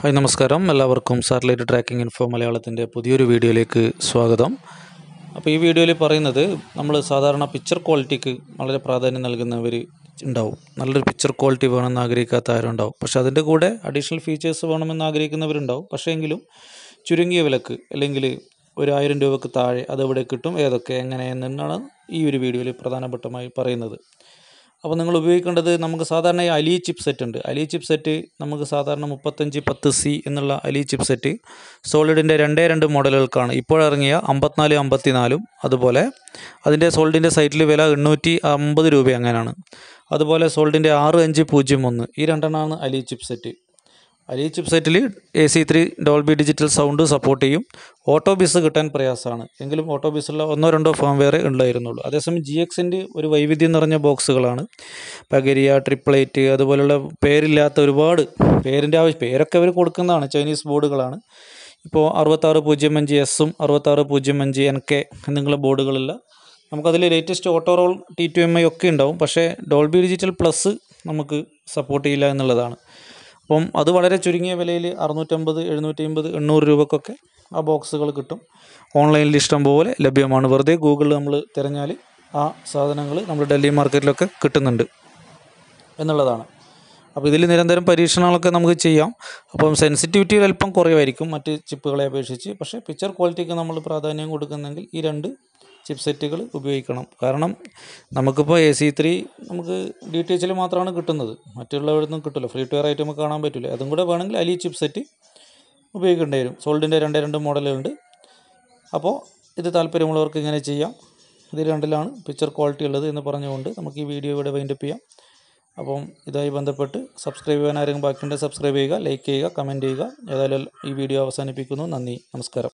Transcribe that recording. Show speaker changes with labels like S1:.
S1: hi നമസ്കാരം എല്ലാവർക്കും satellite tracking info മലയാളത്തിൻ്റെ പുതിയൊരു വീഡിയോയിലേക്ക് സ്വാഗതം അപ്പോൾ ഈ വീഡിയോയിൽ പറയുന്നത് നമ്മൾ സാധാരണ പിക്ചർ ക്വാളിറ്റിക്ക് വളരെ പ്രാധാന്യം നൽകുന്നവർ ഉണ്ടാവും നല്ലൊരു പിക്ചർ ക്വാളിറ്റി വേണമെന്ന് ആഗ്രഹിക്കാത്ത ആരും ഉണ്ടാവും പക്ഷേ അതിൻ്റെ കൂടെ അഡീഷണൽ ഫീച്ചേഴ്സ് വേണമെന്ന് ആഗ്രഹിക്കുന്നവരുണ്ടാവും പക്ഷേ എങ്കിലും ചുരുങ്ങിയ വിലക്ക് അല്ലെങ്കിൽ ഒരു ആയിരം രൂപക്ക് താഴെ അതെവിടെ കിട്ടും ഏതൊക്കെ എങ്ങനെ എന്നാണ് ഈ ഒരു വീഡിയോയിൽ പ്രധാനപ്പെട്ടമായി പറയുന്നത് അപ്പോൾ നിങ്ങൾ ഉപയോഗിക്കേണ്ടത് നമുക്ക് സാധാരണ അലി ചിപ്പ് സെറ്റ് ഉണ്ട് അലി ചിപ്പ് സെറ്റ് നമുക്ക് സാധാരണ മുപ്പത്തഞ്ച് പത്ത് സി എന്നുള്ള അലി ചിപ്പ് സെറ്റ് സോളിഡിൻ്റെ രണ്ടേ രണ്ട് മോഡലുകൾക്കാണ് ഇപ്പോഴിറങ്ങിയ അമ്പത്തിനാല് അമ്പത്തിനാലും അതുപോലെ അതിൻ്റെ സോൾഡിൻ്റെ സൈറ്റിൽ വില എണ്ണൂറ്റി അമ്പത് രൂപ അങ്ങനെയാണ് അതുപോലെ സോൾഡിൻ്റെ ആറ് അഞ്ച് പൂജ്യം ഒന്ന് ഈ രണ്ടെണ്ണമാണ് Ali chip set Ali chip സെറ്റിൽ A C three Dolby digital sound support ചെയ്യും ഓട്ടോ ബീസ് കിട്ടാൻ പ്രയാസമാണ് എങ്കിലും ഓട്ടോ ബീസുള്ള ഒന്നോ രണ്ടോ ഫോം വേറെ ഉണ്ടായിരുന്നുള്ളൂ അതേസമയം ജി എക്സിൻ്റെ ഒരു വൈവിധ്യം നിറഞ്ഞ ബോക്സുകളാണ് പകരിയ ട്രിപ്ലേറ്റ് അതുപോലുള്ള പേരില്ലാത്ത ഒരുപാട് പേരിൻ്റെ ആവശ്യം പേരൊക്കെ അവർ കൊടുക്കുന്നതാണ് ചൈനീസ് ബോർഡുകളാണ് ഇപ്പോൾ അറുപത്താറ് പൂജ്യം അഞ്ച് എസും അറുപത്താറ് പൂജ്യം അഞ്ച് എൻ കെ എന്നുള്ള ബോർഡുകളില്ല നമുക്കതിൽ ലേറ്റസ്റ്റ് ഓട്ടോറോൾ ടി ടു എം ഐ ഒക്കെ ഉണ്ടാവും പക്ഷേ ഡോൾബി ഡിജിറ്റൽ പ്ലസ് നമുക്ക് സപ്പോർട്ട് ചെയ്യില്ല എന്നുള്ളതാണ് അപ്പം അത് വളരെ ചുരുങ്ങിയ വിലയിൽ അറുന്നൂറ്റമ്പത് എഴുന്നൂറ്റി അമ്പത് എണ്ണൂറ് രൂപക്കൊക്കെ ആ ബോക്സുകൾ കിട്ടും ഓൺലൈനിൽ ഇഷ്ടം പോലെ ലഭ്യമാണ് വെറുതെ ഗൂഗിളിൽ നമ്മൾ തിരഞ്ഞാൽ ആ സാധനങ്ങൾ നമ്മൾ ഡൽഹി മാർക്കറ്റിലൊക്കെ കിട്ടുന്നുണ്ട് എന്നുള്ളതാണ് അപ്പോൾ ഇതിൽ നിരന്തരം പരീക്ഷണങ്ങളൊക്കെ നമുക്ക് ചെയ്യാം അപ്പം സെൻസിറ്റിവിറ്റി അല്പം കുറവായിരിക്കും മറ്റ് ചിപ്പുകളെ അപേക്ഷിച്ച് പക്ഷേ പിക്ചർ ക്വാളിറ്റിക്ക് നമ്മൾ പ്രാധാന്യം കൊടുക്കുന്നെങ്കിൽ ഈ രണ്ട് ചിപ്സെറ്റുകൾ ഉപയോഗിക്കണം കാരണം നമുക്കിപ്പോൾ എ സി ത്രീ നമുക്ക് ഡി ടി എച്ചിൽ മാത്രമാണ് കിട്ടുന്നത് മറ്റുള്ളവിടുന്ന് കിട്ടില്ല ഫ്രീ ടു എയർ ആയിട്ട് നമുക്ക് കാണാൻ പറ്റില്ല അതും കൂടെ വേണമെങ്കിൽ അലി ചിപ്സെറ്റ് ഉപയോഗിക്കേണ്ടി വരും സോൾഡിൻ്റെ രണ്ട് രണ്ട് മോഡലുണ്ട് അപ്പോൾ ഇത് താല്പര്യമുള്ളവർക്ക് ഇങ്ങനെ ചെയ്യാം ഇത് രണ്ടിലാണ് പിക്ചർ ക്വാളിറ്റി ഉള്ളത് എന്ന് പറഞ്ഞുകൊണ്ട് നമുക്ക് ഈ വീഡിയോ ഇവിടെ വൈൻഡപ്പ് ചെയ്യാം അപ്പം ഇതായി ബന്ധപ്പെട്ട് സബ്സ്ക്രൈബ് ചെയ്യാൻ ആരെങ്കിലും ബാക്കിയുണ്ടെങ്കിൽ സബ്സ്ക്രൈബ് ചെയ്യുക ലൈക്ക് ചെയ്യുക കമൻറ്റ് ചെയ്യുക ഏതായാലും ഈ വീഡിയോ അവസാനിപ്പിക്കുന്നു നന്ദി നമസ്കാരം